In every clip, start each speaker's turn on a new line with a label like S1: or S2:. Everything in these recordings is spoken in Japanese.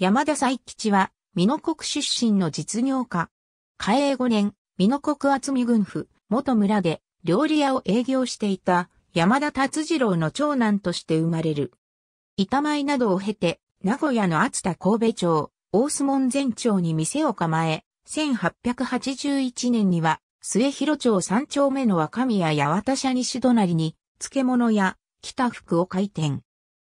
S1: 山田佐一吉は、美濃国出身の実業家。嘉永5年、美濃国厚見郡府、元村で、料理屋を営業していた、山田達次郎の長男として生まれる。板前などを経て、名古屋の厚田神戸町、大相門前町に店を構え、1881年には、末広町三丁目の若宮八幡社西隣に、漬物や北福を開店。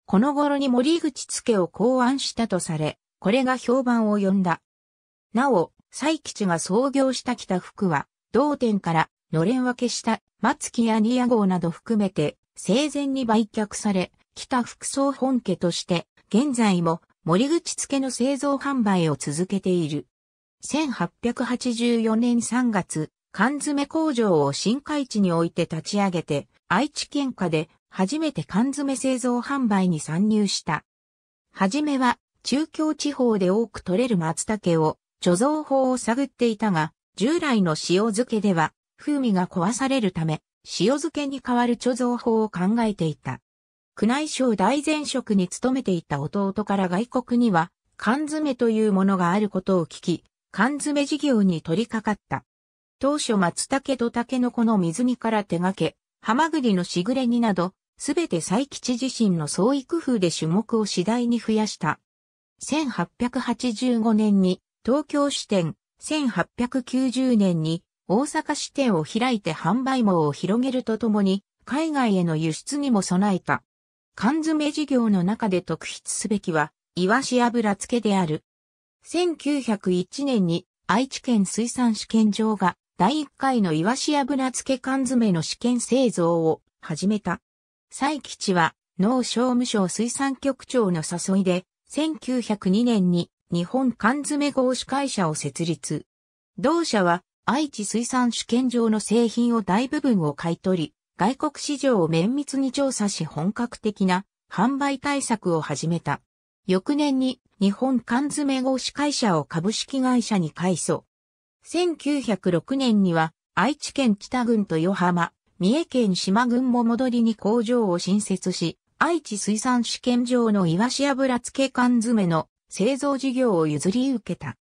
S1: この頃に森口漬を考案したとされ、これが評判を呼んだ。なお、西吉が創業した北福は、同店からのれん分けした松木やニア号など含めて、生前に売却され、北福総本家として、現在も森口付の製造販売を続けている。1884年3月、缶詰工場を新海地において立ち上げて、愛知県下で初めて缶詰製造販売に参入した。はじめは中京地方で多く取れる松茸を貯蔵法を探っていたが、従来の塩漬けでは風味が壊されるため、塩漬けに代わる貯蔵法を考えていた。宮内省大前職に勤めていた弟から外国には、缶詰というものがあることを聞き、缶詰事業に取り掛かった。当初松茸と竹の子の水煮から手掛け、ハマグリのしぐれ煮など、すべて佐伯地自身の創意工夫で種目を次第に増やした。1885年に東京支店、1890年に大阪支店を開いて販売網を広げるとともに、海外への輸出にも備えた。缶詰事業の中で特筆すべきは、イワシ油漬けである。1901年に愛知県水産試験場が第1回のイワシ油漬け缶詰の試験製造を始めた。伯吉は農商務省水産局長の誘いで1902年に日本缶詰合資会社を設立。同社は愛知水産主権上の製品を大部分を買い取り、外国市場を綿密に調査し本格的な販売対策を始めた。翌年に日本缶詰合資会社を株式会社に改装。1906年には愛知県北郡と横浜、三重県島郡も戻りに工場を新設し、愛知水産試験場のイワシ油漬け缶詰の製造事業を譲り受けた。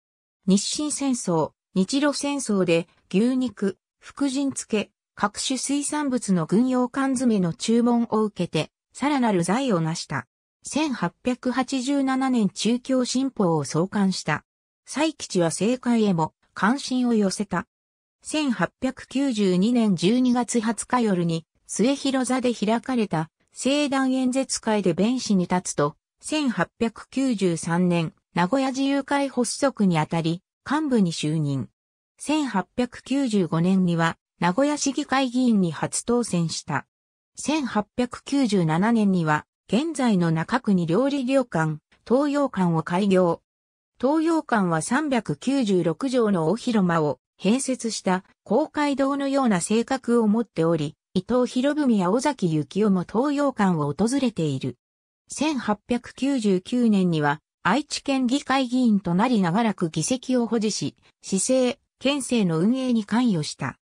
S1: 日清戦争、日露戦争で牛肉、福神漬け、各種水産物の軍用缶詰の注文を受けて、さらなる財を成した。1887年中京新報を創刊した。蔡吉は政界へも関心を寄せた。1892年12月20日夜に末広座で開かれた聖壇演説会で弁士に立つと、1893年、名古屋自由会発足にあたり、幹部に就任。1895年には、名古屋市議会議員に初当選した。1897年には、現在の中区に料理旅館、東洋館を開業。東洋館は396畳の大広間を併設した公会堂のような性格を持っており、伊藤博文や尾崎幸雄も東洋館を訪れている。1899年には愛知県議会議員となり長らく議席を保持し、市政、県政の運営に関与した。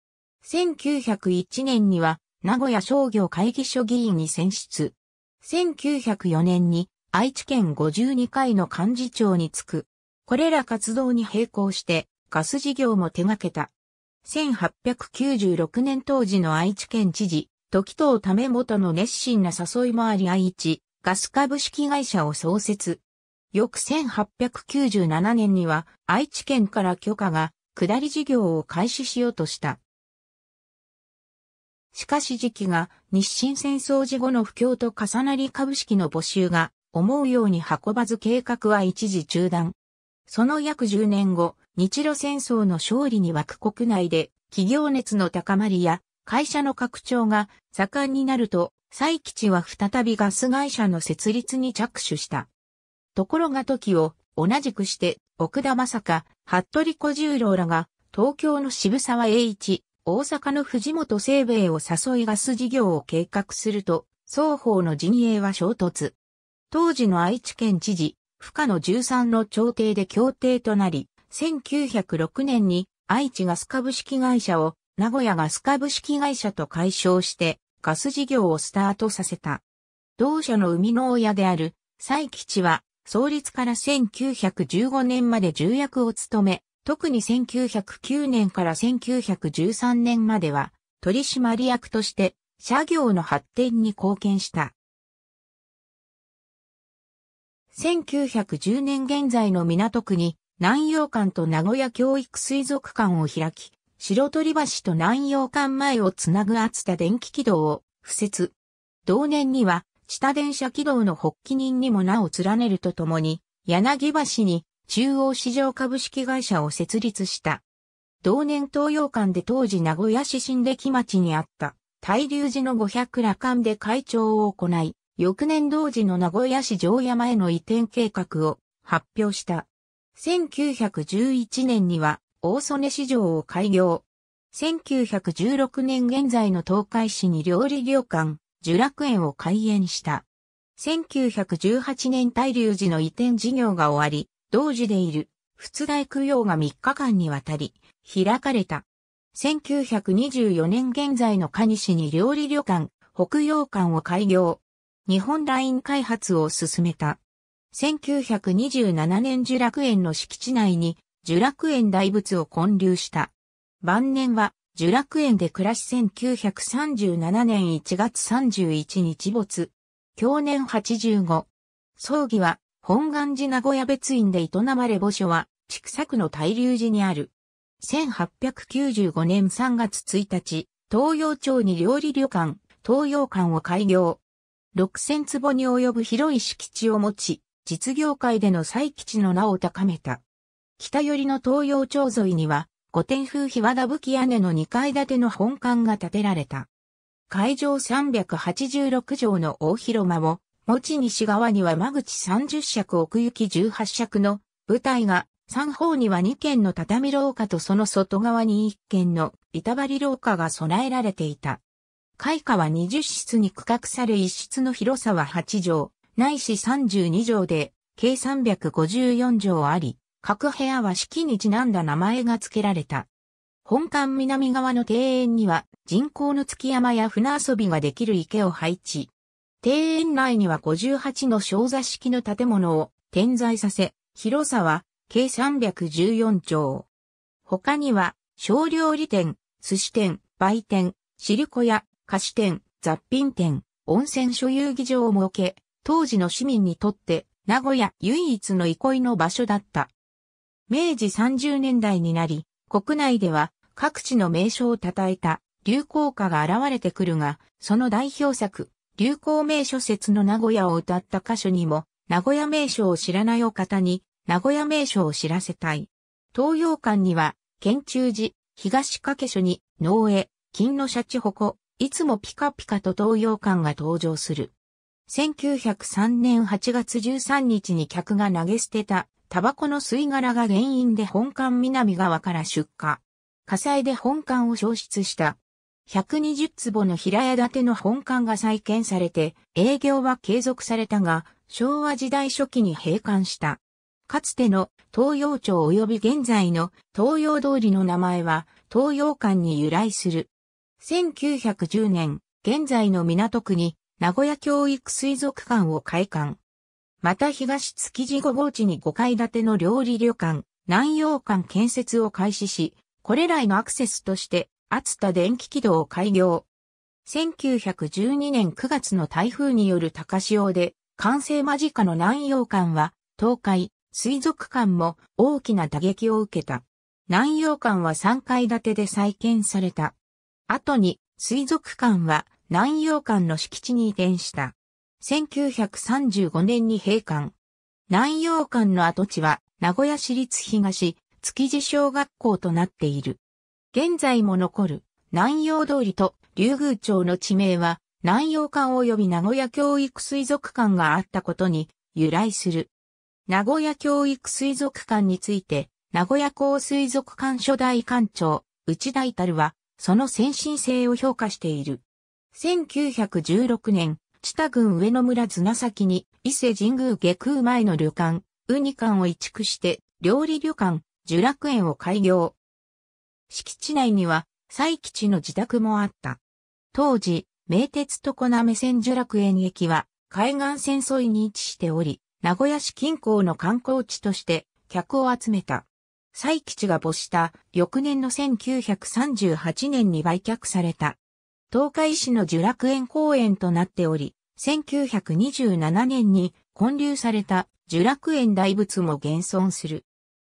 S1: 1901年には名古屋商業会議所議員に選出。1904年に愛知県52回の幹事長に就く。これら活動に並行してガス事業も手掛けた。1896年当時の愛知県知事、時藤為元の熱心な誘いもあり愛知、ガス株式会社を創設。翌1897年には愛知県から許可が下り事業を開始しようとした。しかし時期が日清戦争時後の不況と重なり株式の募集が思うように運ばず計画は一時中断。その約10年後、日露戦争の勝利にく国内で企業熱の高まりや会社の拡張が盛んになると、蔡吉は再びガス会社の設立に着手した。ところが時を同じくして奥田正香、服部小十郎らが東京の渋沢栄一、大阪の藤本清兵衛を誘いガス事業を計画すると、双方の陣営は衝突。当時の愛知県知事、不可の13の調停で協定となり、1906年に愛知ガス株式会社を名古屋ガス株式会社と解消してガス事業をスタートさせた。同社の生みの親である蔡吉は創立から1915年まで重役を務め、特に1909年から1913年までは取締役として社業の発展に貢献した。1910年現在の港区に南洋館と名古屋教育水族館を開き、白鳥橋と南洋館前をつなぐ厚田電気軌道を敷設。同年には、地下電車軌道の発起人にも名を連ねるとともに、柳橋に中央市場株式会社を設立した。同年東洋館で当時名古屋市新来町にあった、大龍寺の五百羅館で会長を行い、翌年同時の名古屋市城山への移転計画を発表した。1911年には大曽根市場を開業。1916年現在の東海市に料理旅館、聚楽園を開園した。1918年大龍寺の移転事業が終わり、同時でいる仏大供養が3日間にわたり開かれた。1924年現在の蟹市に料理旅館、北洋館を開業。日本ライン開発を進めた。1927年樹楽園の敷地内に樹楽園大仏を建立した。晩年は樹楽園で暮らし1937年1月31日没。去年85。葬儀は本願寺名古屋別院で営まれ墓所は畜作の大流寺にある。1895年3月1日、東洋町に料理旅館、東洋館を開業。6000坪に及ぶ広い敷地を持ち、実業界での再基地の名を高めた。北寄りの東洋町沿いには、五天風日和田武器屋根の2階建ての本館が建てられた。会場386畳の大広間を、持ち西側には間口30尺奥行き18尺の舞台が、三方には2軒の畳廊下とその外側に1軒の板張り廊下が備えられていた。開花は20室に区画され一室の広さは8畳、ないし32畳で、計354畳あり、各部屋は式にちなんだ名前が付けられた。本館南側の庭園には人工の月山や船遊びができる池を配置。庭園内には58の小座式の建物を点在させ、広さは計314畳。他には、小料理店、寿司店、売店、シルコ屋、菓子店、雑品店、温泉所有技場を設け、当時の市民にとって名古屋唯一の憩いの場所だった。明治30年代になり、国内では各地の名所を称えた流行歌が現れてくるが、その代表作、流行名所説の名古屋を歌った箇所にも、名古屋名所を知らないお方に、名古屋名所を知らせたい。東洋館には、県中寺、東掛所に、農園金のシャチホコ、いつもピカピカと東洋館が登場する。1903年8月13日に客が投げ捨てたタバコの吸い殻が原因で本館南側から出火。火災で本館を消失した。120坪の平屋建ての本館が再建されて、営業は継続されたが、昭和時代初期に閉館した。かつての東洋町及び現在の東洋通りの名前は東洋館に由来する。1910年、現在の港区に名古屋教育水族館を開館。また東築地5号地に5階建ての料理旅館、南洋館建設を開始し、これらへのアクセスとして、熱田電気軌道を開業。1912年9月の台風による高潮で、完成間近の南洋館は、東海、水族館も大きな打撃を受けた。南洋館は3階建てで再建された。後に水族館は南洋館の敷地に移転した。1935年に閉館。南洋館の跡地は名古屋市立東築地小学校となっている。現在も残る南洋通りと竜宮町の地名は南洋館及び名古屋教育水族館があったことに由来する。名古屋教育水族館について、名古屋港水族館初代館長、内田至は、その先進性を評価している。1916年、知多郡上野村綱崎に伊勢神宮下空前の旅館、ウニ館を移築して料理旅館、聚楽園を開業。敷地内には、西吉の自宅もあった。当時、名鉄常滑線聚楽園駅は、海岸線沿いに位置しており、名古屋市近郊の観光地として、客を集めた。西吉が没した翌年の1938年に売却された。東海市の樹楽園公園となっており、1927年に建立された樹楽園大仏も現存する。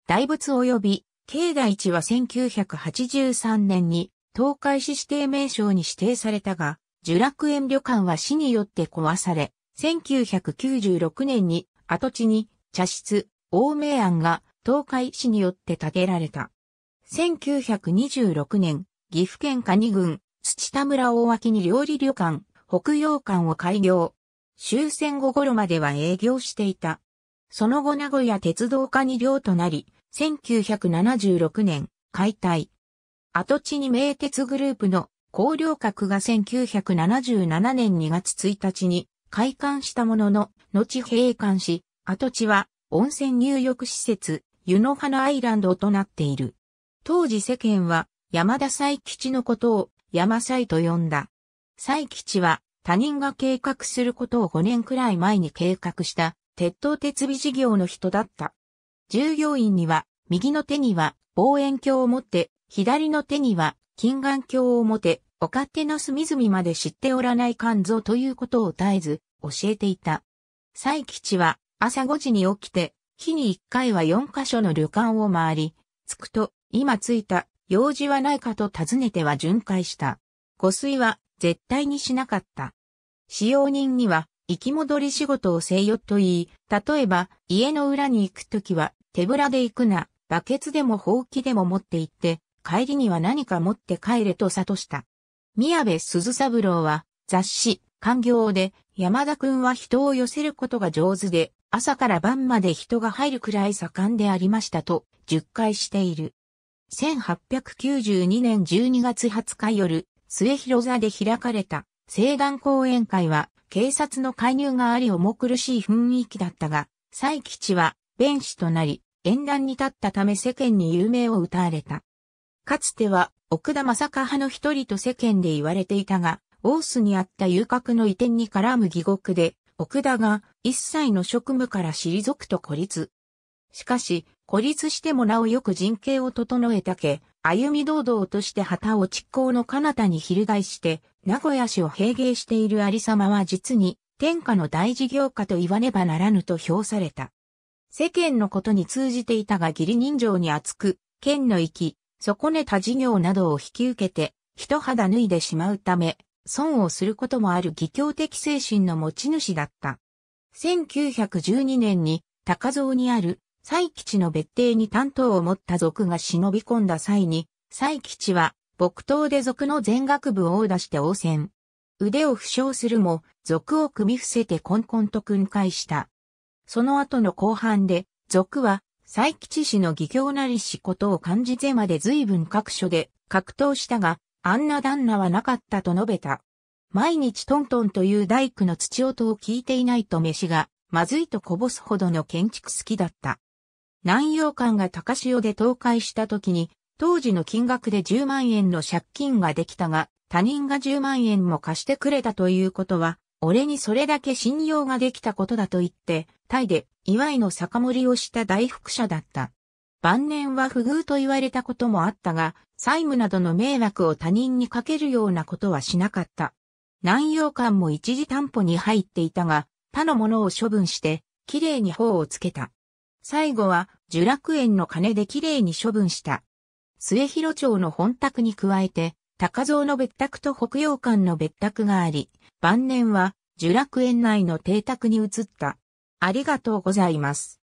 S1: 大仏及び境内地は1983年に東海市指定名称に指定されたが、樹楽園旅館は市によって壊され、1996年に跡地に茶室、青明庵が東海市によって建てられた。1926年、岐阜県蟹郡、土田村大脇に料理旅館、北洋館を開業。終戦後頃までは営業していた。その後名古屋鉄道課に寮となり、1976年、解体。跡地に名鉄グループの高陵閣が1977年2月1日に開館したものの、後閉館し、跡地は温泉入浴施設、湯の花アイランドとなっている。当時世間は山田斎吉のことを山斎と呼んだ。斎吉は他人が計画することを5年くらい前に計画した鉄道鉄尾事業の人だった。従業員には右の手には望遠鏡を持って左の手には近眼鏡を持てお勝手の隅々まで知っておらない肝臓ということを絶えず教えていた。斎吉は朝5時に起きて日に一回は四カ所の旅館を回り、着くと、今着いた、用事はないかと尋ねては巡回した。湖水は、絶対にしなかった。使用人には、行き戻り仕事をせよと言い、例えば、家の裏に行くときは、手ぶらで行くな、バケツでもほうきでも持って行って、帰りには何か持って帰れと悟した。宮部鈴三郎は、雑誌、官業で、山田くんは人を寄せることが上手で、朝から晩まで人が入るくらい盛んでありましたと、述回している。1892年12月20日夜、末広座で開かれた、聖壇講演会は、警察の介入があり重苦しい雰囲気だったが、西吉は、弁士となり、演壇に立ったため世間に有名を歌われた。かつては、奥田正派の一人と世間で言われていたが、大須にあった遊郭の移転に絡む疑獄で、奥田が一切の職務から退くと孤立。しかし、孤立してもなおよく人形を整えたけ、歩み堂々として旗を築港の彼方に翻して、名古屋市を平芸している有様は実に、天下の大事業家と言わねばならぬと評された。世間のことに通じていたが義理人情に厚く、県の域、損ねた事業などを引き受けて、一肌脱いでしまうため、損をすることもある義教的精神の持ち主だった。1912年に高蔵にある西吉の別邸に担当を持った族が忍び込んだ際に、西吉は木刀で族の全学部を出して応戦。腕を負傷するも、族を組み伏せてコンコンと訓戒した。その後の後半で、族は、西吉氏の義教なりしことを漢字ゼまで随分各所で格闘したが、あんな旦那はなかったと述べた。毎日トントンという大工の土音を聞いていないと飯がまずいとこぼすほどの建築好きだった。南洋館が高潮で倒壊した時に当時の金額で10万円の借金ができたが他人が10万円も貸してくれたということは俺にそれだけ信用ができたことだと言ってタイで祝いの酒盛りをした大福者だった。晩年は不遇と言われたこともあったが、債務などの迷惑を他人にかけるようなことはしなかった。南洋館も一時担保に入っていたが、他のものを処分して、きれいに頬をつけた。最後は、樹楽園の金できれいに処分した。末広町の本宅に加えて、高蔵の別宅と北洋館の別宅があり、晩年は、樹楽園内の邸宅に移った。ありがとうございます。